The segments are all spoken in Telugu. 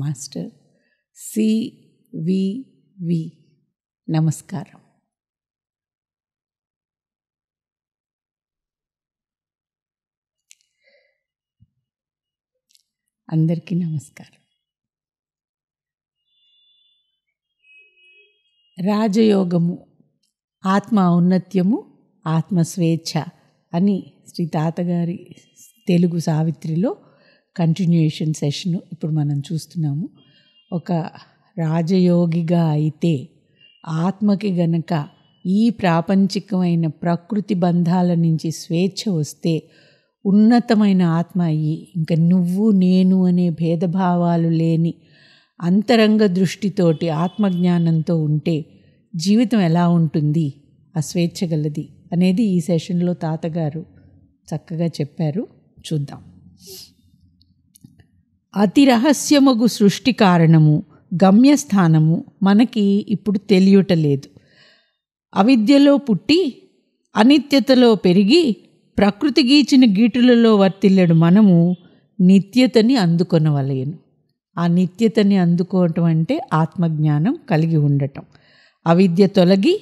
మాస్టర్ సివివి నమస్కారం అందరికీ నమస్కారం రాజయోగము ఆత్మ ఔన్నత్యము ఆత్మ స్వేచ్ఛ అని శ్రీ తాతగారి తెలుగు సావిత్రిలో కంటిన్యూయేషన్ సెషన్ ఇప్పుడు మనం చూస్తున్నాము ఒక రాజయోగిగా అయితే ఆత్మకి గనక ఈ ప్రాపంచికమైన ప్రకృతి బంధాల నుంచి స్వేచ్ఛ వస్తే ఉన్నతమైన ఆత్మ అయ్యి ఇంకా నువ్వు నేను అనే భేదభావాలు లేని అంతరంగ దృష్టితోటి ఆత్మజ్ఞానంతో ఉంటే జీవితం ఎలా ఉంటుంది ఆ స్వేచ్ఛ గలది అనేది ఈ సెషన్లో తాతగారు చక్కగా చెప్పారు చూద్దాం అతి రహస్యమగు సృష్టి కారణము గమ్యస్థానము మనకి ఇప్పుడు తెలియటలేదు అవిద్యలో పుట్టి అనిత్యతలో పెరిగి ప్రకృతి గీచిన గీటులలో వర్తిల్లడు మనము నిత్యతని అందుకొనవలేను ఆ నిత్యతని అందుకోవటం అంటే ఆత్మజ్ఞానం కలిగి ఉండటం అవిద్య తొలగి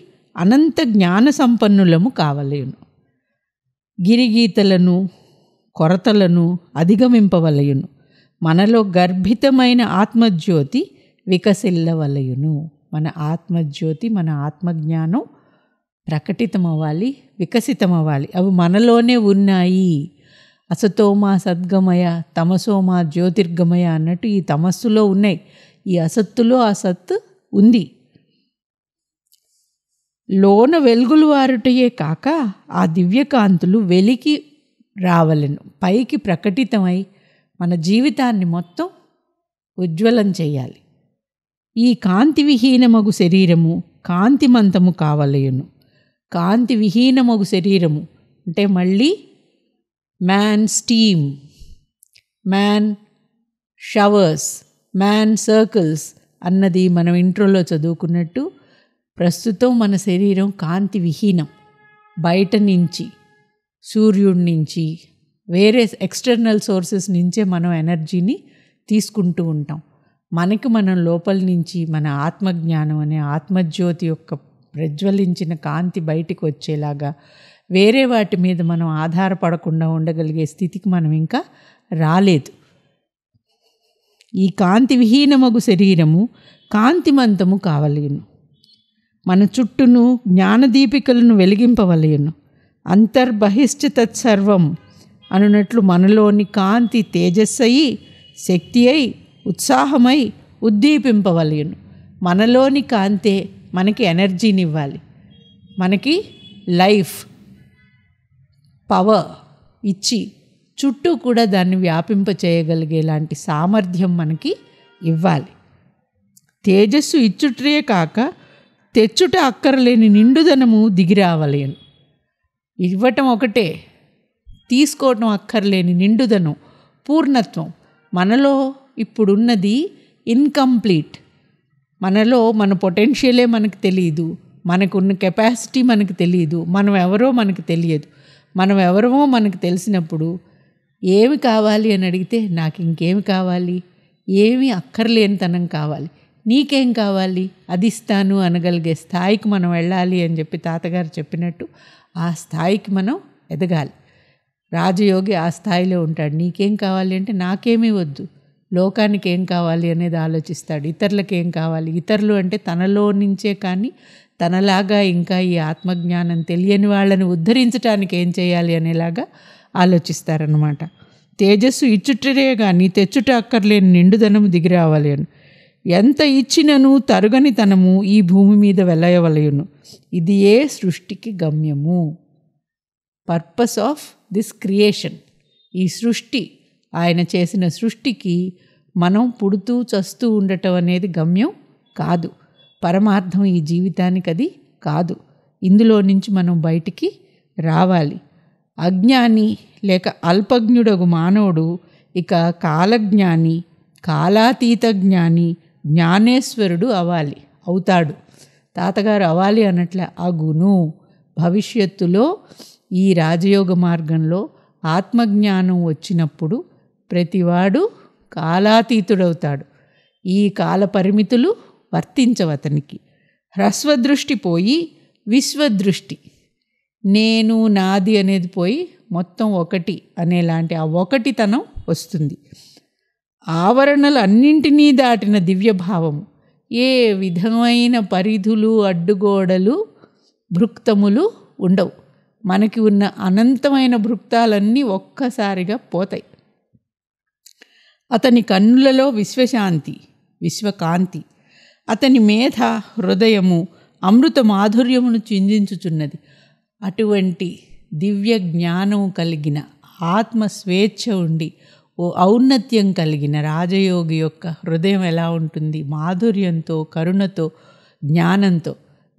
అనంత జ్ఞాన సంపన్నులము కావలేను గిరిగీతలను కొరతలను అధిగమింపవలయును మనలో గర్భితమైన ఆత్మజ్యోతి వికసిల్లవలయును మన ఆత్మజ్యోతి మన ఆత్మజ్ఞానం ప్రకటితమవ్వాలి వికసితమవ్వాలి అవి మనలోనే ఉన్నాయి అసతోమా సద్గమయ తమసోమా జ్యోతిర్గమయ అన్నట్టు ఈ తమస్సులో ఉన్నాయి ఈ అసత్తులో ఆ ఉంది లోన వెలుగులు వారుటయే కాక ఆ దివ్యకాంతులు వెలికి రావలను పైకి ప్రకటితమై మన జీవితాన్ని మొత్తం ఉజ్వలం చేయాలి ఈ కాంతి విహీనమగు శరీరము కాంతిమంతము కావలేను కాంతి విహీనమగు శరీరము అంటే మళ్ళీ man steam man showers man circles అన్నది మనం ఇంట్రోలో చదువుకున్నట్టు ప్రస్తుతం మన శరీరం కాంతి విహీనం బయట నుంచి సూర్యుడి నుంచి వేరే ఎక్స్టర్నల్ సోర్సెస్ నుంచే మనం ఎనర్జీని తీసుకుంటూ ఉంటాం మనకి మనం లోపల నుంచి మన ఆత్మజ్ఞానం అనే ఆత్మజ్యోతి యొక్క ప్రజ్వలించిన కాంతి బయటికి వచ్చేలాగా వేరే వాటి మీద మనం ఆధారపడకుండా ఉండగలిగే స్థితికి మనం ఇంకా రాలేదు ఈ కాంతి విహీనమగు శరీరము కాంతిమంతము కావలేను మన చుట్టూను జ్ఞానదీపికలను వెలిగింపవలేను అంతర్బహిష్ట తత్సర్వం అనున్నట్లు మనలోని కాంతి తేజస్సయి శక్తి అయి ఉత్సాహమై ఉద్దీపింపవలయును మనలోని కాంతే మనకి ఎనర్జీనివ్వాలి మనకి లైఫ్ పవర్ ఇచ్చి చుట్టూ కూడా దాన్ని వ్యాపింప చేయగలిగేలాంటి సామర్థ్యం మనకి ఇవ్వాలి తేజస్సు ఇచ్చుటే కాక తెచ్చుట అక్కరలేని నిండుదనము దిగిరావలేను ఇవ్వటం ఒకటే తీసుకోవడం అక్కర్లేని నిండుదనం పూర్ణత్వం మనలో ఇప్పుడున్నది ఇన్కంప్లీట్ మనలో మన పొటెన్షియలే మనకు తెలియదు మనకున్న కెపాసిటీ మనకు తెలియదు మనం ఎవరో మనకు తెలియదు మనం ఎవరమో మనకు తెలిసినప్పుడు ఏమి కావాలి అని అడిగితే నాకు ఇంకేమి కావాలి ఏమి అక్కర్లేనితనం కావాలి నీకేం కావాలి అది ఇస్తాను అనగలిగే స్థాయికి మనం వెళ్ళాలి అని చెప్పి తాతగారు చెప్పినట్టు ఆ స్థాయికి మనం ఎదగాలి రాజయోగి ఆ స్థాయిలో ఉంటాడు నీకేం కావాలి అంటే నాకేమీ వద్దు లోకానికి ఏం కావాలి అనేది ఆలోచిస్తాడు ఇతరులకు ఏం కావాలి ఇతరులు అంటే తనలో నుంచే కానీ తనలాగా ఇంకా ఈ ఆత్మజ్ఞానం తెలియని వాళ్ళని ఉద్ధరించడానికి ఏం చేయాలి అనేలాగా ఆలోచిస్తారనమాట తేజస్సు ఇచ్చుటరే కానీ తెచ్చుట అక్కర్లేని నిండుదనము దిగిరావాలి అని ఎంత ఇచ్చినను తరుగని తనము ఈ భూమి మీద వెలయవలయును ఇది ఏ సృష్టికి గమ్యము పర్పస్ ఆఫ్ దిస్ క్రియేషన్ ఈ సృష్టి ఆయన చేసిన సృష్టికి మనం పుడుతూ చస్తూ ఉండటం అనేది గమ్యం కాదు పరమార్థం ఈ జీవితానికి అది కాదు ఇందులో నుంచి మనం బయటికి రావాలి అజ్ఞాని లేక అల్పజ్ఞుడగు మానవుడు ఇక కాలజ్ఞాని కాలాతీత జ్ఞాని జ్ఞానేశ్వరుడు అవ్వాలి అవుతాడు తాతగారు అవ్వాలి అనట్లే అగును భవిష్యత్తులో ఈ రాజయోగ మార్గంలో ఆత్మజ్ఞానం వచ్చినప్పుడు ప్రతివాడు కాలాతీతుడవుతాడు ఈ కాల పరిమితులు వర్తించవతనికి హ్రస్వదృష్టి పోయి విశ్వదృష్టి నేను నాది అనేది పోయి మొత్తం ఒకటి అనేలాంటి ఆ ఒకటితనం వస్తుంది ఆవరణలు అన్నింటినీ దాటిన దివ్యభావము ఏ విధమైన పరిధులు అడ్డుగోడలు భృక్తములు ఉండవు మనకి ఉన్న అనంతమైన భృక్తాలన్నీ ఒక్కసారిగా పోతాయి అతని కన్నులలో విశ్వశాంతి విశ్వకాంతి అతని మేధ హృదయము అమృత మాధుర్యమును చిందించుచున్నది అటువంటి దివ్య జ్ఞానము కలిగిన ఆత్మ స్వేచ్ఛ ఉండి ఓ ఔన్నత్యం కలిగిన రాజయోగి యొక్క హృదయం ఎలా ఉంటుంది మాధుర్యంతో కరుణతో జ్ఞానంతో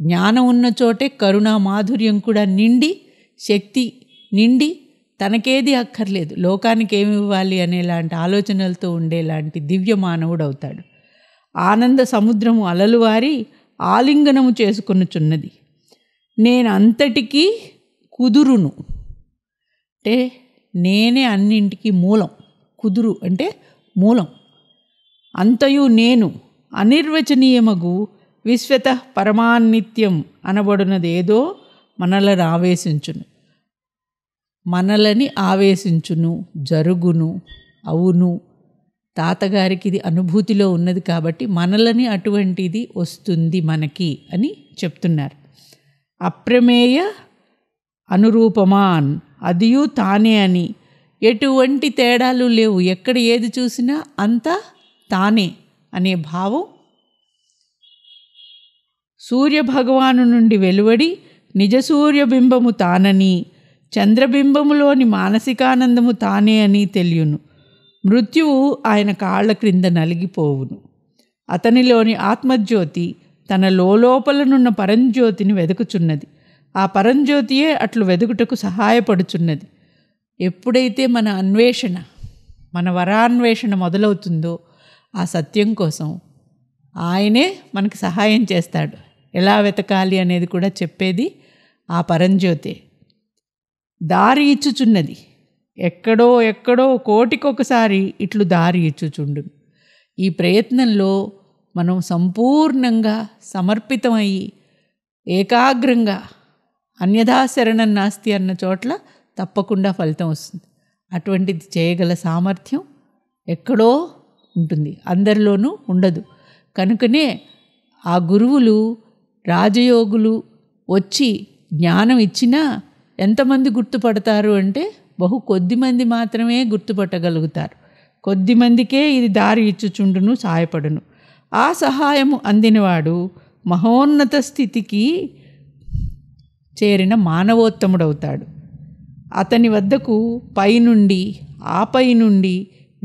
జ్ఞానం ఉన్న చోటే కరుణ మాధుర్యం కూడా నిండి శక్తి నిండి తనకేది అక్కర్లేదు లోకానికి ఏమి ఇవ్వాలి అనేలాంటి ఆలోచనలతో ఉండేలాంటి దివ్య అవుతాడు ఆనంద సముద్రము అలలు వారి ఆలింగనము చేసుకునుచున్నది నేను అంతటికీ కుదురును అంటే నేనే అన్నింటికి మూలం కుదురు అంటే మూలం అంతయు నేను అనిర్వచనీయమగు విశ్వత పరమాన్నిత్యం అనబడినదేదో మనలను ఆవేశించును మనలని ఆవేశించును జరుగును అవును తాతగారికి ఇది అనుభూతిలో ఉన్నది కాబట్టి మనలని అటువంటిది వస్తుంది మనకి అని చెప్తున్నారు అప్రమేయ అనురూపమాన్ అదియు తానే అని ఎటువంటి తేడాలు లేవు ఎక్కడ ఏది చూసినా అంతా తానే అనే భావం సూర్యభగవాను నుండి వెలువడి నిజసూర్యబింబము తానని చంద్రబింబములోని మానసికానందము తానే అని తెలియను మృత్యువు ఆయన కాళ్ల క్రింద నలిగిపోవును అతనిలోని ఆత్మజ్యోతి తన లోపలనున్న పరంజ్యోతిని వెతుకుచున్నది ఆ పరంజ్యోతియే అట్లు వెదుకుటకు సహాయపడుచున్నది ఎప్పుడైతే మన అన్వేషణ మన వరాన్వేషణ మొదలవుతుందో ఆ సత్యం కోసం ఆయనే మనకు సహాయం చేస్తాడు ఎలా వెతకాలి అనేది కూడా చెప్పేది ఆ పరంజ్యోతే దారి ఇచ్చుచున్నది ఎక్కడో ఎక్కడో కోటికొకసారి ఇట్లు దారి ఇచ్చుచుండు ఈ ప్రయత్నంలో మనం సంపూర్ణంగా సమర్పితమయ్యి ఏకాగ్రంగా అన్యథాశరణం నాస్తి అన్న చోట్ల తప్పకుండా ఫలితం వస్తుంది అటువంటిది చేయగల సామర్థ్యం ఎక్కడో ఉంటుంది అందరిలోనూ ఉండదు కనుకనే ఆ గురువులు రాజయోగులు వచ్చి జ్ఞానం ఇచ్చినా ఎంతమంది గుర్తుపడతారు అంటే బహు కొద్ది మంది మాత్రమే గుర్తుపట్టగలుగుతారు కొద్ది మందికే ఇది దారి ఇచ్చుచుండును సహాయపడును ఆ సహాయము అందినవాడు మహోన్నత స్థితికి చేరిన మానవోత్తముడవుతాడు అతని వద్దకు పైనుండి ఆపై నుండి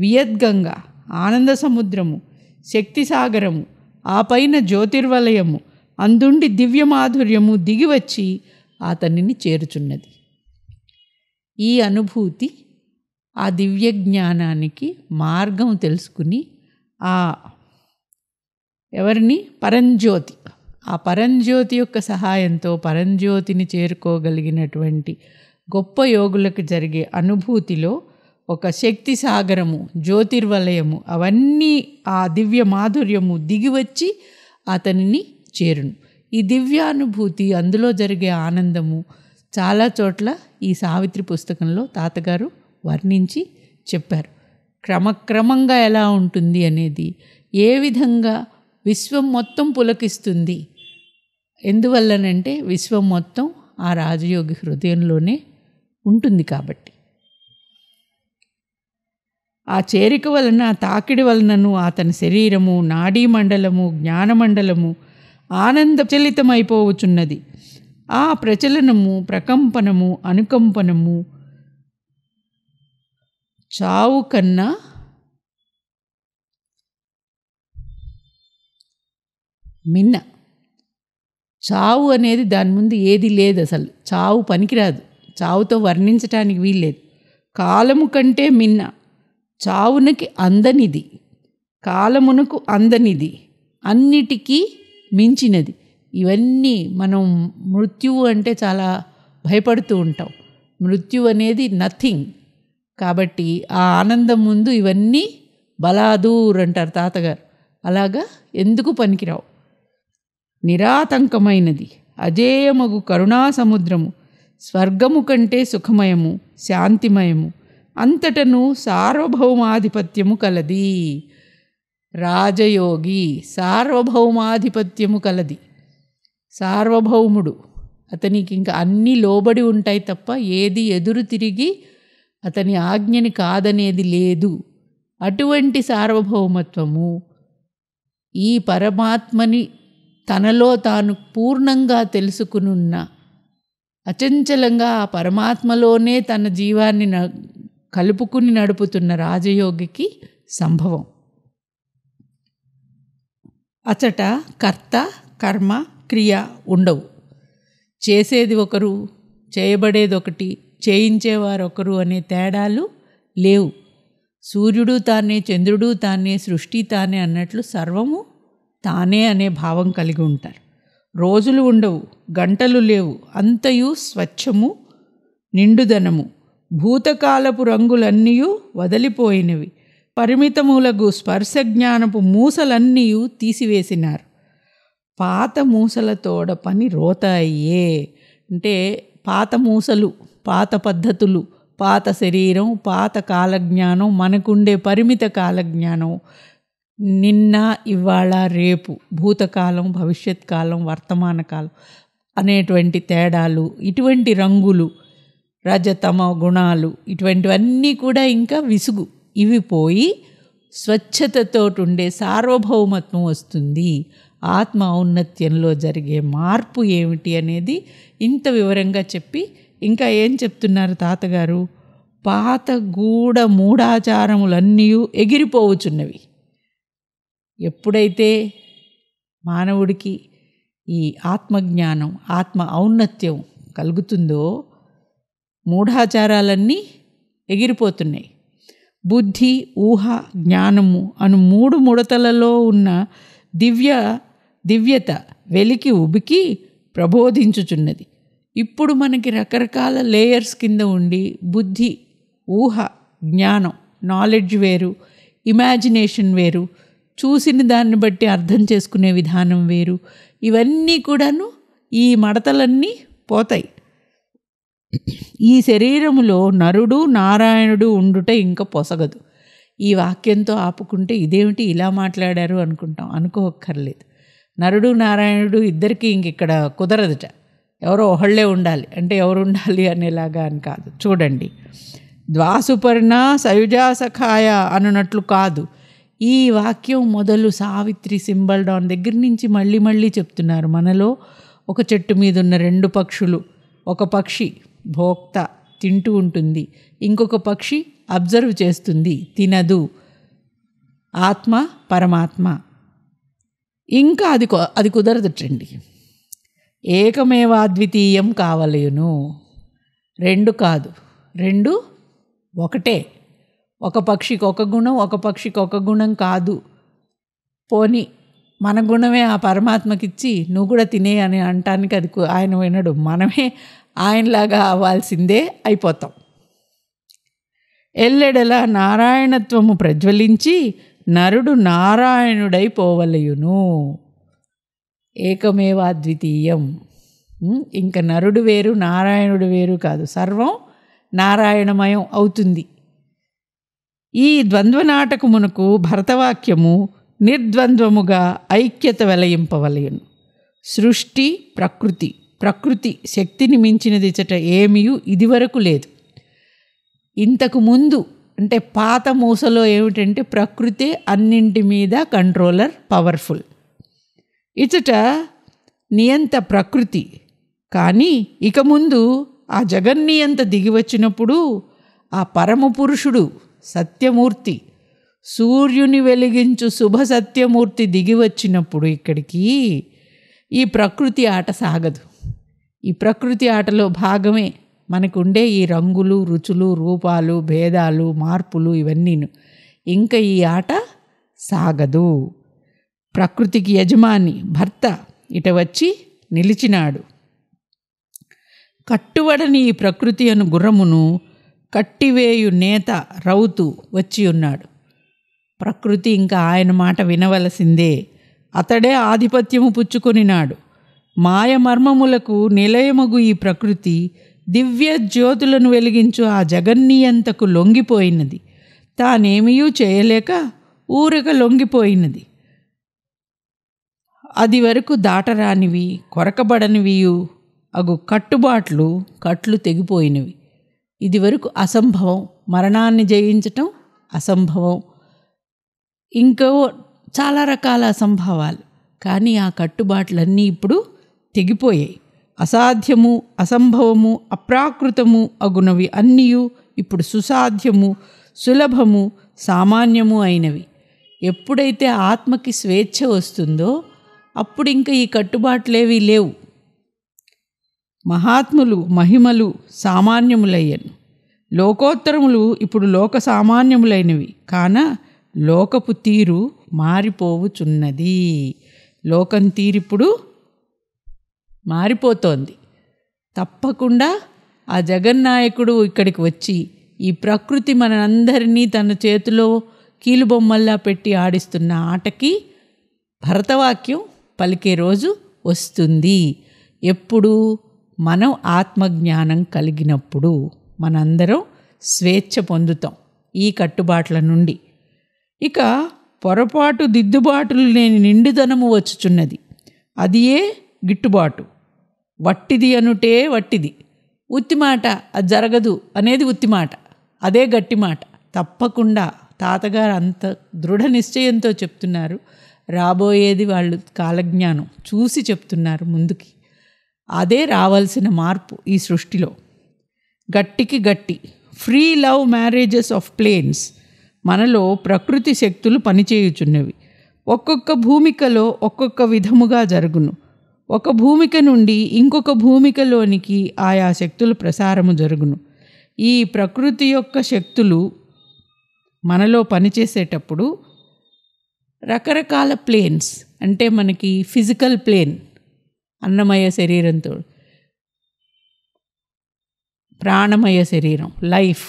వియద్గంగ ఆనంద సముద్రము శక్తి సాగరము ఆ పైన జ్యోతిర్వలయము అందుండి దివ్యమాధుర్యము దిగివచ్చి అతనిని చేరుచున్నది ఈ అనుభూతి ఆ దివ్య జ్ఞానానికి మార్గం తెలుసుకుని ఆ ఎవరిని పరంజ్యోతి ఆ పరంజ్యోతి యొక్క సహాయంతో పరంజ్యోతిని చేరుకోగలిగినటువంటి గొప్ప యోగులకు జరిగే అనుభూతిలో ఒక శక్తి సాగరము జ్యోతిర్వలయము అవన్నీ ఆ దివ్య మాధుర్యము దిగివచ్చి అతనిని చేరును ఈ దివ్యానుభూతి అందులో జరిగే ఆనందము చాలా చోట్ల ఈ సావిత్రి పుస్తకంలో తాతగారు వర్ణించి చెప్పారు క్రమక్రమంగా ఎలా ఉంటుంది అనేది ఏ విధంగా విశ్వం మొత్తం పులకిస్తుంది ఎందువల్లనంటే విశ్వం మొత్తం ఆ రాజయోగి హృదయంలోనే ఉంటుంది కాబట్టి ఆ చేరిక వలన తాకిడి వలనను అతని శరీరము నాడీ మండలము జ్ఞానమండలము ఆనందచలితమైపోవచ్చున్నది ఆ ప్రచలనము ప్రకంపనము అనుకంపనము చావు కన్నా మిన్న చావు అనేది దాని ముందు ఏది లేదు అసలు చావు పనికిరాదు చావుతో వర్ణించటానికి వీల్లేదు కాలము కంటే మిన్న చావునకి అందనిది కాలమునకు అందనిది అన్నిటికీ మించినది ఇవన్నీ మనం మృత్యువు అంటే చాలా భయపడుతూ ఉంటాం మృత్యు అనేది నథింగ్ కాబట్టి ఆ ఆనందం ముందు ఇవన్నీ బలాదూర్ అంటారు తాతగారు అలాగా ఎందుకు పనికిరావు నిరాతంకమైనది అజేయమగు కరుణా సముద్రము స్వర్గము కంటే సుఖమయము శాంతిమయము అంతటను సార్వభౌమాధిపత్యము కలది రాజయోగి సార్వభౌమాధిపత్యము కలది సార్వభౌముడు అతనికి ఇంకా అన్నీ లోబడి ఉంటాయి తప్ప ఏది ఎదురు తిరిగి అతని ఆజ్ఞని కాదనేది లేదు అటువంటి సార్వభౌమత్వము ఈ పరమాత్మని తనలో తాను పూర్ణంగా తెలుసుకునున్న అచంచలంగా ఆ పరమాత్మలోనే తన జీవాన్ని కలుపుకుని నడుపుతున్న రాజయోగికి సంభవం అచట కర్త కర్మ క్రియ ఉండవు చేసేది ఒకరు చేయబడేది ఒకటి చేయించేవారు ఒకరు అనే తేడాలు లేవు సూర్యుడు తానే చంద్రుడు తానే సృష్టి తానే అన్నట్లు సర్వము తానే అనే భావం కలిగి ఉంటారు రోజులు ఉండవు గంటలు లేవు అంతయు స్వచ్ఛము నిండుదనము భూతకాలపు రంగులన్నీ వదిలిపోయినవి పరిమితములకు స్పర్శ జ్ఞానపు మూసలన్నీ తీసివేసినారు పాత మూసల తోడ పని రోతాయే అంటే పాత మూసలు పాత పద్ధతులు పాత శరీరం పాత కాలజ్ఞానం మనకుండే పరిమిత కాలజ్ఞానం నిన్న ఇవాళ రేపు భూతకాలం భవిష్యత్ కాలం వర్తమాన కాలం అనేటువంటి తేడాలు ఇటువంటి రంగులు రజతమ గుణాలు ఇటువంటివన్నీ కూడా ఇంకా విసుగు ఇవి పోయి స్వచ్ఛతతో ఉండే సార్వభౌమత్వం వస్తుంది ఆత్మ ఔన్నత్యంలో జరిగే మార్పు ఏమిటి అనేది ఇంత వివరంగా చెప్పి ఇంకా ఏం చెప్తున్నారు తాతగారు పాత గూడ మూఢాచారములన్నీ ఎగిరిపోవచ్చున్నవి ఎప్పుడైతే మానవుడికి ఈ ఆత్మజ్ఞానం ఆత్మ ఔన్నత్యం కలుగుతుందో మూఢాచారాలన్నీ ఎగిరిపోతున్నాయి బుద్ధి ఊహ జ్ఞానము అను మూడు ముడతలలో ఉన్న దివ్య దివ్యత వెలికి ఉబికి ప్రబోధించుచున్నది ఇప్పుడు మనకి రకరకాల లేయర్స్ కింద ఉండి బుద్ధి ఊహ జ్ఞానం నాలెడ్జ్ వేరు ఇమాజినేషన్ వేరు చూసిన దాన్ని బట్టి అర్థం చేసుకునే విధానం వేరు ఇవన్నీ కూడాను ఈ మడతలన్నీ పోతాయి ఈ శరీరములో నరుడు నారాయణుడు ఉండుట ఇంకా పొసగదు ఈ వాక్యంతో ఆపుకుంటే ఇదేమిటి ఇలా మాట్లాడారు అనుకుంటాం అనుకోక్కర్లేదు నరుడు నారాయణుడు ఇద్దరికి ఇంక ఇక్కడ కుదరదుట ఎవరో ఒకళ్ళే ఉండాలి అంటే ఎవరు ఉండాలి అనేలాగా అని కాదు చూడండి ద్వాసుపర్ణ సయుజాసఖాయ అనున్నట్లు కాదు ఈ వాక్యం మొదలు సావిత్రి సింబల్ డాన్ దగ్గర నుంచి మళ్ళీ మళ్ళీ చెప్తున్నారు మనలో ఒక చెట్టు మీద ఉన్న రెండు పక్షులు ఒక పక్షి భోక్త తింటూ ఉంటుంది ఇంకొక పక్షి అబ్జర్వ్ చేస్తుంది తినదు ఆత్మ పరమాత్మ ఇంకా అది అది కుదరదు కుదరదటండి ఏకమేవాద్వితీయం కావలేను రెండు కాదు రెండు ఒకటే ఒక పక్షికి ఒక గుణం ఒక పక్షికి ఒక గుణం కాదు పోని మన గుణమే ఆ పరమాత్మకిచ్చి నువ్వు కూడా తినే అని అంటానికి అది ఆయన వినడు మనమే ఆయనలాగా అవ్వాల్సిందే అయిపోతాం ఎల్లెడల నారాయణత్వము ప్రజ్వలించి నరుడు నారాయణుడై ఏకమేవా ద్వితీయం ఇంక నరుడు వేరు నారాయణుడు వేరు కాదు సర్వం నారాయణమయం అవుతుంది ఈ ద్వంద్వనాటకమునకు భరతవాక్యము నిర్ద్వంద్వముగా ఐక్యత వెలయింపవలయును సృష్టి ప్రకృతి ప్రకృతి శక్తిని మించినదిచట ఏమీ ఇదివరకు లేదు ఇంతకు ముందు అంటే పాత మూసలో ఏమిటంటే ప్రకృతి అన్నింటి మీద కంట్రోలర్ పవర్ఫుల్ ఇచ్చట నియంత ప్రకృతి కానీ ఇక ముందు ఆ జగన్నియంత దిగివచ్చినప్పుడు ఆ పరమ పురుషుడు సత్యమూర్తి సూర్యుని వెలిగించు శుభ సత్యమూర్తి దిగివచ్చినప్పుడు ఇక్కడికి ఈ ప్రకృతి ఆట సాగదు ఈ ప్రకృతి ఆటలో భాగమే మనకుండే ఈ రంగులు రుచులు రూపాలు భేదాలు మార్పులు ఇవన్నీను ఇంకా ఈ ఆట సాగదు ప్రకృతికి యజమాని భర్త ఇట వచ్చి నిలిచినాడు కట్టుబడని ఈ ప్రకృతి అను గుర్రమును కట్టివేయు నేత రౌతు వచ్చి ఉన్నాడు ప్రకృతి ఇంకా ఆయన మాట వినవలసిందే అతడే ఆధిపత్యము పుచ్చుకొనినాడు మాయమర్మములకు నిలయమగు ఈ ప్రకృతి దివ్య జ్యోతులను వెలిగించు ఆ జగన్నీయంతకు లొంగిపోయినది తానేమీయూ చేయలేక ఊరక లొంగిపోయినది అది వరకు దాటరానివి కొరకబడనివి అగు కట్టుబాట్లు కట్లు తెగిపోయినవి ఇది వరకు అసంభవం మరణాన్ని జయించటం అసంభవం ఇంకో చాలా రకాల అసంభవాలు కానీ ఆ కట్టుబాట్లన్నీ ఇప్పుడు తెగిపోయాయి అసాధ్యము అసంభవము అప్రాకృతము అగునవి అన్నీయు ఇప్పుడు సుసాధ్యము సులభము సామాన్యము అయినవి ఎప్పుడైతే ఆత్మకి స్వేచ్ఛ వస్తుందో అప్పుడు ఇంకా ఈ కట్టుబాట్లేవి లేవు మహాత్ములు మహిమలు సామాన్యములయ్యను లోకోత్తరములు ఇప్పుడు లోక సామాన్యములైనవి కాన లోకపు తీరు మారిపోవుచున్నది లోకం తీరిప్పుడు మారిపోతోంది తప్పకుండా ఆ జగన్నాయకుడు ఇక్కడికి వచ్చి ఈ ప్రకృతి మనందరినీ తన చేతిలో కీలుబొమ్మల్లా పెట్టి ఆడిస్తున్న ఆటకి భరతవాక్యం పలికే రోజు వస్తుంది ఎప్పుడు మనం ఆత్మజ్ఞానం కలిగినప్పుడు మనందరం స్వేచ్ఛ పొందుతాం ఈ కట్టుబాట్ల నుండి ఇక పొరపాటు దిద్దుబాటులు లేని నిండుదనము వచ్చుచున్నది అది ఏ గిట్టుబాటు వట్టిది అనుటే వట్టిది ఉత్తిమాట అది జరగదు అనేది ఉత్తిమాట అదే గట్టి మాట తప్పకుండా తాతగారు అంత దృఢ నిశ్చయంతో చెప్తున్నారు రాబోయేది వాళ్ళు కాలజ్ఞానం చూసి చెప్తున్నారు ముందుకి అదే రావాల్సిన మార్పు ఈ సృష్టిలో గట్టికి గట్టి free love marriages of planes మనలో ప్రకృతి శక్తులు పనిచేయుచున్నవి ఒక్కొక్క భూమికలో ఒక్కొక్క విధముగా జరుగును ఒక భూమిక నుండి ఇంకొక భూమికలోనికి ఆయా శక్తులు ప్రసారము జరుగును ఈ ప్రకృతి యొక్క శక్తులు మనలో పనిచేసేటప్పుడు రకరకాల ప్లేన్స్ అంటే మనకి ఫిజికల్ ప్లేన్ అన్నమయ శరీరంతో ప్రాణమయ శరీరం లైఫ్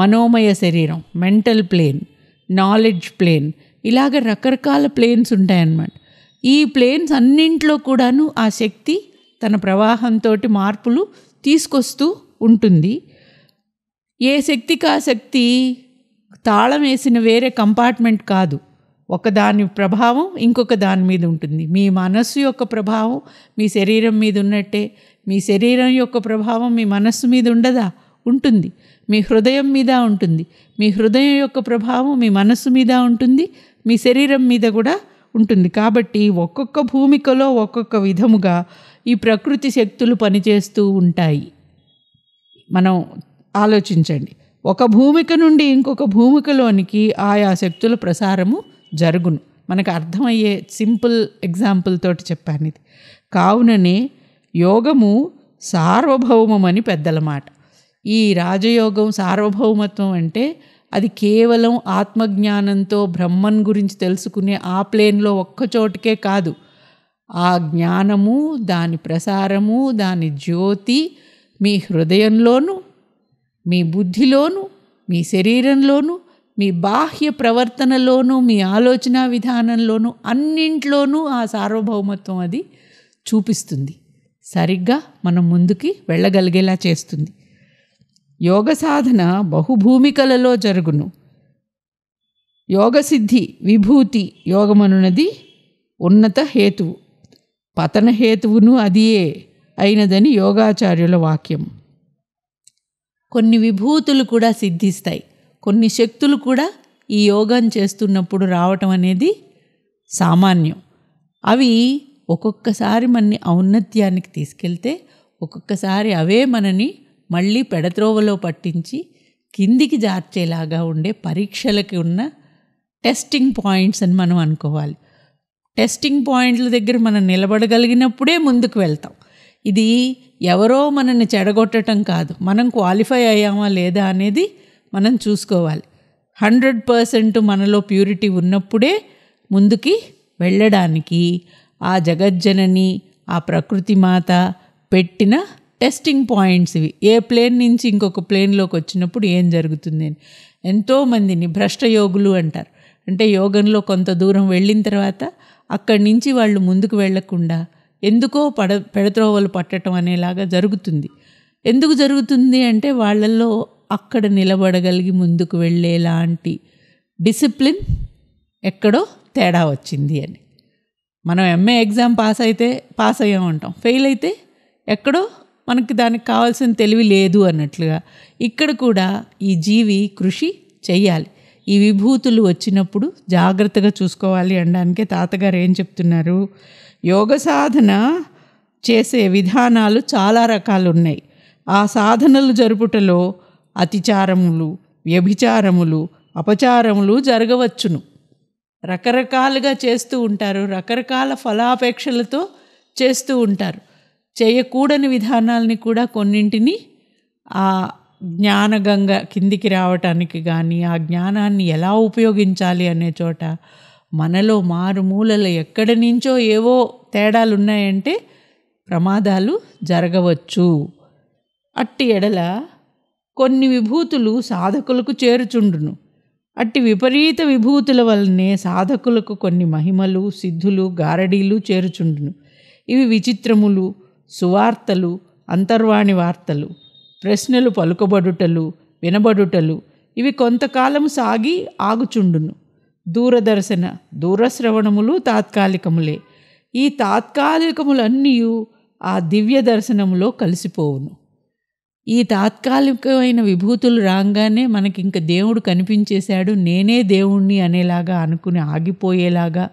మనోమయ శరీరం మెంటల్ ప్లేన్ నాలెడ్జ్ ప్లేన్ ఇలాగ రకరకాల ప్లేన్స్ ఉంటాయన్నమాట ఈ ప్లేన్స్ అన్నింట్లో కూడాను ఆ శక్తి తన ప్రవాహంతో మార్పులు తీసుకొస్తూ ఉంటుంది ఏ శక్తికి ఆ శక్తి తాళం వేసిన వేరే కంపార్ట్మెంట్ కాదు ఒకదాని ప్రభావం ఇంకొక దాని మీద ఉంటుంది మీ మనస్సు యొక్క ప్రభావం మీ శరీరం మీద ఉన్నట్టే మీ శరీరం యొక్క ప్రభావం మీ మనస్సు మీద ఉండదా ఉంటుంది మీ హృదయం మీద ఉంటుంది మీ హృదయం యొక్క ప్రభావం మీ మనస్సు మీద ఉంటుంది మీ శరీరం మీద కూడా ఉంటుంది కాబట్టి ఒక్కొక్క భూమికలో ఒక్కొక్క విధముగా ఈ ప్రకృతి శక్తులు పనిచేస్తూ ఉంటాయి మనం ఆలోచించండి ఒక భూమిక నుండి ఇంకొక భూమికలోనికి ఆయా శక్తుల ప్రసారము జరుగును మనకు అర్థమయ్యే సింపుల్ ఎగ్జాంపుల్ తోటి చెప్పాను ఇది కావుననే యోగము సార్వభౌమం అని పెద్దల మాట ఈ రాజయోగం సార్వభౌమత్వం అంటే అది కేవలం ఆత్మజ్ఞానంతో బ్రహ్మన్ గురించి తెలుసుకునే ఆ ప్లేన్లో ఒక్కచోటికే కాదు ఆ జ్ఞానము దాని ప్రసారము దాని జ్యోతి మీ హృదయంలోను మీ బుద్ధిలోను మీ శరీరంలోను మీ బాహ్య ప్రవర్తనలోనూ మీ ఆలోచన విధానంలోనూ అన్నింట్లోనూ ఆ సార్వభౌమత్వం అది చూపిస్తుంది సరిగ్గా మనం ముందుకి వెళ్ళగలిగేలా చేస్తుంది యోగ సాధన బహుభూమికలలో జరుగును యోగసిద్ధి విభూతి యోగమనున్నది ఉన్నత హేతువు పతన హేతువును అదియే అయినదని యోగాచార్యుల వాక్యం కొన్ని విభూతులు కూడా సిద్ధిస్తాయి కొన్ని శక్తులు కూడా ఈ యోగం చేస్తున్నప్పుడు రావటం అనేది సామాన్యం అవి ఒక్కొక్కసారి మనని ఔన్నత్యానికి తీసుకెళ్తే ఒక్కొక్కసారి అవే మనని మళ్ళీ పెడత్రోవలో పట్టించి కిందికి జార్చేలాగా ఉండే పరీక్షలకి ఉన్న టెస్టింగ్ పాయింట్స్ అని మనం అనుకోవాలి టెస్టింగ్ పాయింట్ల దగ్గర మనం నిలబడగలిగినప్పుడే ముందుకు వెళ్తాం ఇది ఎవరో మనల్ని చెడగొట్టడం కాదు మనం క్వాలిఫై అయ్యామా లేదా అనేది మనం చూసుకోవాలి హండ్రెడ్ పర్సెంట్ మనలో ప్యూరిటీ ఉన్నప్పుడే ముందుకి వెళ్ళడానికి ఆ జగజ్జనని ఆ ప్రకృతి మాత పెట్టిన టెస్టింగ్ పాయింట్స్ ఇవి ఏ ప్లేన్ నుంచి ఇంకొక ప్లేన్లోకి వచ్చినప్పుడు ఏం జరుగుతుంది అని ఎంతోమందిని భ్రష్టయోగులు అంటారు అంటే యోగంలో కొంత దూరం వెళ్ళిన తర్వాత అక్కడి నుంచి వాళ్ళు ముందుకు వెళ్లకుండా ఎందుకో పడ పెడత్రోవలు పట్టడం అనేలాగా జరుగుతుంది ఎందుకు జరుగుతుంది అంటే వాళ్ళల్లో అక్కడ నిలబడగలిగి ముందుకు వెళ్ళేలాంటి డిసిప్లిన్ ఎక్కడో తేడా వచ్చింది అని మనం ఎంఏ ఎగ్జామ్ పాస్ అయితే పాస్ అయ్యామంటాం ఫెయిల్ అయితే ఎక్కడో మనకు దానికి కావాల్సిన తెలివి లేదు అన్నట్లుగా ఇక్కడ కూడా ఈ జీవి కృషి చెయ్యాలి ఈ విభూతులు వచ్చినప్పుడు జాగ్రత్తగా చూసుకోవాలి అనడానికే తాతగారు ఏం చెప్తున్నారు యోగ సాధన చేసే విధానాలు చాలా రకాలు ఉన్నాయి ఆ సాధనలు జరుపుటలో అతిచారములు వ్యభిచారములు అపచారములు జరగవచ్చును రకరకాలుగా చేస్తూ ఉంటారు రకరకాల ఫలాపేక్షలతో చేస్తూ ఉంటారు చేయకూడని విధానాలని కూడా కొన్నింటిని ఆ జ్ఞానగంగ కిందికి రావటానికి కానీ ఆ జ్ఞానాన్ని ఎలా ఉపయోగించాలి అనే చోట మనలో మారుమూలలు ఎక్కడి నుంచో ఏవో తేడాలు ఉన్నాయంటే ప్రమాదాలు జరగవచ్చు అట్టి ఎడల కొన్ని విభూతులు సాధకులకు చేరుచుండును అట్టి విపరీత విభూతుల వల్లనే సాధకులకు కొన్ని మహిమలు సిద్ధులు గారడీలు చేరుచుండును ఇవి విచిత్రములు సువార్తలు అంతర్వాణి వార్తలు ప్రశ్నలు పలుకబడుటలు వినబడుటలు ఇవి కొంతకాలం సాగి ఆగుచుండును దూరదర్శన దూరశ్రవణములు తాత్కాలికములే ఈ తాత్కాలికములన్నీ ఆ దివ్య దర్శనములో కలిసిపోవును ఈ తాత్కాలికమైన విభూతులు రాగానే మనకి ఇంక దేవుడు కనిపించేశాడు నేనే దేవుణ్ణి అనేలాగా అనుకుని ఆగిపోయేలాగా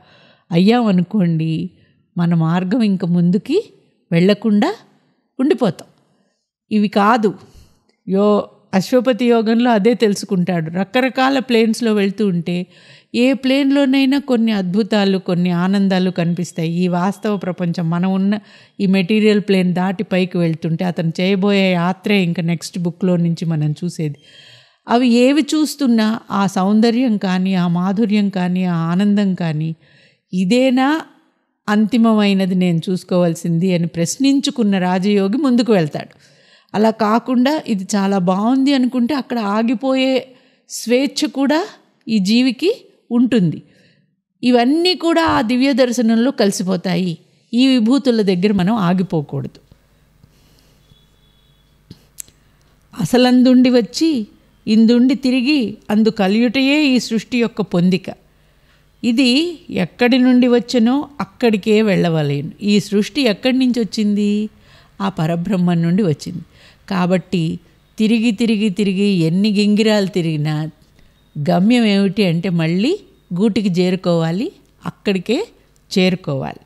అయ్యామనుకోండి మన మార్గం ఇంక ముందుకి వెళ్లకుండా ఉండిపోతాం ఇవి కాదు యో అశ్వపతి యోగంలో అదే తెలుసుకుంటాడు రకరకాల ప్లేన్స్లో వెళ్తూ ఉంటే ఏ ప్లేన్లోనైనా కొన్ని అద్భుతాలు కొన్ని ఆనందాలు కనిపిస్తాయి ఈ వాస్తవ ప్రపంచం మనం ఉన్న ఈ మెటీరియల్ ప్లేన్ దాటి పైకి వెళ్తుంటే అతను చేయబోయే యాత్రే ఇంకా నెక్స్ట్ బుక్లో నుంచి మనం చూసేది అవి ఏవి చూస్తున్నా ఆ సౌందర్యం కానీ ఆ మాధుర్యం కానీ ఆ ఆనందం కానీ ఇదేనా అంతిమమైనది నేను చూసుకోవాల్సింది అని ప్రశ్నించుకున్న రాజయోగి ముందుకు వెళ్తాడు అలా కాకుండా ఇది చాలా బాగుంది అనుకుంటే అక్కడ ఆగిపోయే స్వేచ్ఛ కూడా ఈ జీవికి ఉంటుంది ఇవన్నీ కూడా ఆ దివ్య దర్శనంలో కలిసిపోతాయి ఈ విభూతుల దగ్గర మనం ఆగిపోకూడదు అసలందుండి వచ్చి ఇందుండి తిరిగి అందు కలియుటయే ఈ సృష్టి యొక్క పొందిక ఇది ఎక్కడి నుండి వచ్చనో అక్కడికే వెళ్ళవలేను ఈ సృష్టి ఎక్కడి నుంచి వచ్చింది ఆ పరబ్రహ్మ నుండి వచ్చింది కాబట్టి తిరిగి తిరిగి తిరిగి ఎన్ని గింగిరాలు తిరిగినా గమ్యం ఏమిటి అంటే మళ్ళీ గూటికి చేరుకోవాలి అక్కడికే చేరుకోవాలి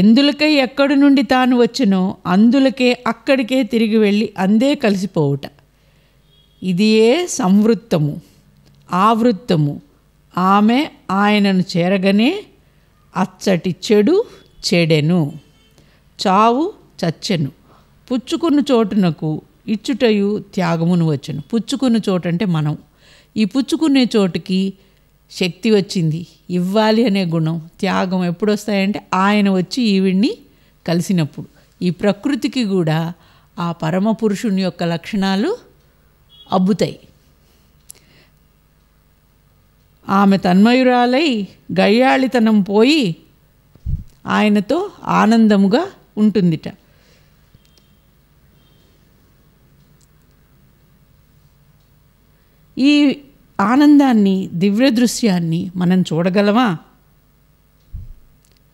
ఎందులకై ఎక్కడి నుండి తాను వచ్చినో అందులకే అక్కడికే తిరిగి వెళ్ళి అందే కలిసిపోవుట ఇదియే సంవృత్తము ఆవృత్తము ఆమె ఆయనను చేరగనే అచ్చటి చెడు చెడెను చావు చచ్చెను పుచ్చుకున్న చోటునకు ఇచ్చుటయు త్యాగమును వచ్చును పుచ్చుకున్న చోటు అంటే మనం ఈ పుచ్చుకునే చోటుకి శక్తి వచ్చింది ఇవ్వాలి అనే గుణం త్యాగం ఎప్పుడు వస్తాయంటే ఆయన వచ్చి ఈవిడ్ని కలిసినప్పుడు ఈ ప్రకృతికి కూడా ఆ పరమ పురుషుని యొక్క లక్షణాలు అబ్బుతాయి ఆమె తన్మయురాలై గయ్యాళితనం పోయి ఆయనతో ఆనందముగా ఉంటుందిట ఈ ఆనందాన్ని దివ్య దృశ్యాన్ని మనం చూడగలమా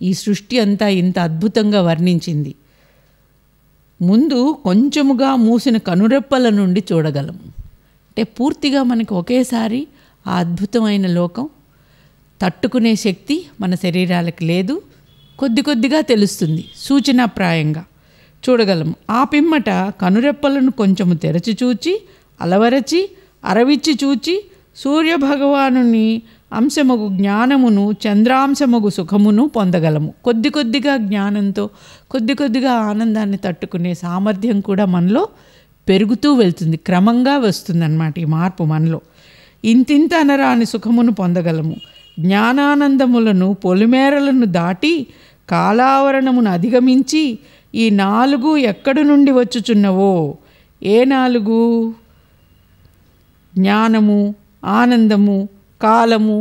ఈ సృష్టి అంతా ఇంత అద్భుతంగా వర్ణించింది ముందు కొంచెముగా మూసిన కనురెప్పల నుండి చూడగలము అంటే పూర్తిగా మనకు ఒకేసారి ఆ అద్భుతమైన లోకం తట్టుకునే శక్తి మన శరీరాలకు లేదు కొద్ది కొద్దిగా తెలుస్తుంది సూచనాప్రాయంగా చూడగలము ఆ పిమ్మట కనురెప్పలను కొంచెము తెరచి చూచి అలవరచి అరవిచ్చి చూచి సూర్యభగవానుని అంశమగు జ్ఞానమును చంద్రాంశమగు సుఖమును పొందగలము కొద్ది కొద్దిగా జ్ఞానంతో కొద్ది కొద్దిగా ఆనందాన్ని తట్టుకునే సామర్థ్యం కూడా మనలో పెరుగుతూ వెళ్తుంది క్రమంగా వస్తుందన్నమాట ఈ మార్పు మనలో ఇంతింత అనరాని సుఖమును పొందగలము జ్ఞానానందములను పొలిమేరలను దాటి కాలావరణమును అధిగమించి ఈ నాలుగు ఎక్కడి నుండి వచ్చుచున్నవో ఏ నాలుగు జ్ఞానము ఆనందము కాలము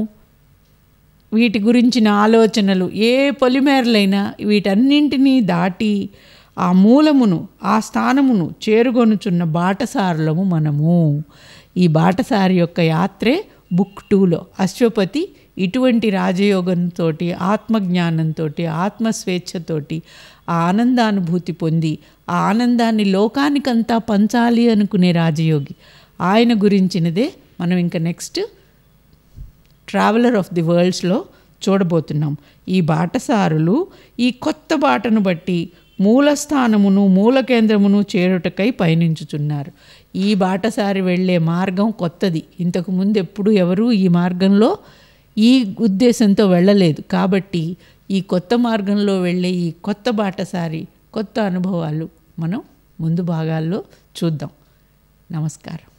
వీటి గురించిన ఆలోచనలు ఏ పొలిమేరలైనా వీటన్నింటినీ దాటి ఆ మూలమును ఆ స్థానమును చేరుగొనుచున్న బాటసారులము మనము ఈ బాటసారి యొక్క యాత్రే బుక్ టూలో అశ్వపతి ఇటువంటి రాజయోగంతో ఆత్మజ్ఞానంతో ఆత్మస్వేచ్ఛతోటి ఆ ఆనందానుభూతి పొంది ఆ ఆనందాన్ని లోకానికంతా పంచాలి అనుకునే రాజయోగి ఆయన గురించినదే మనం ఇంకా నెక్స్ట్ ట్రావెలర్ ఆఫ్ ది వరల్డ్స్లో చూడబోతున్నాం ఈ బాటసారులు ఈ కొత్త బాటను బట్టి మూలస్థానమును మూల కేంద్రమును చేరుటకై పయనించుచున్నారు ఈ బాటసారి వెళ్ళే మార్గం కొత్తది ఇంతకు ముందు ఎప్పుడు ఎవరూ ఈ మార్గంలో ఈ ఉద్దేశంతో వెళ్ళలేదు కాబట్టి ఈ కొత్త మార్గంలో వెళ్ళే ఈ కొత్త బాటసారి కొత్త అనుభవాలు మనం ముందు భాగాల్లో చూద్దాం నమస్కారం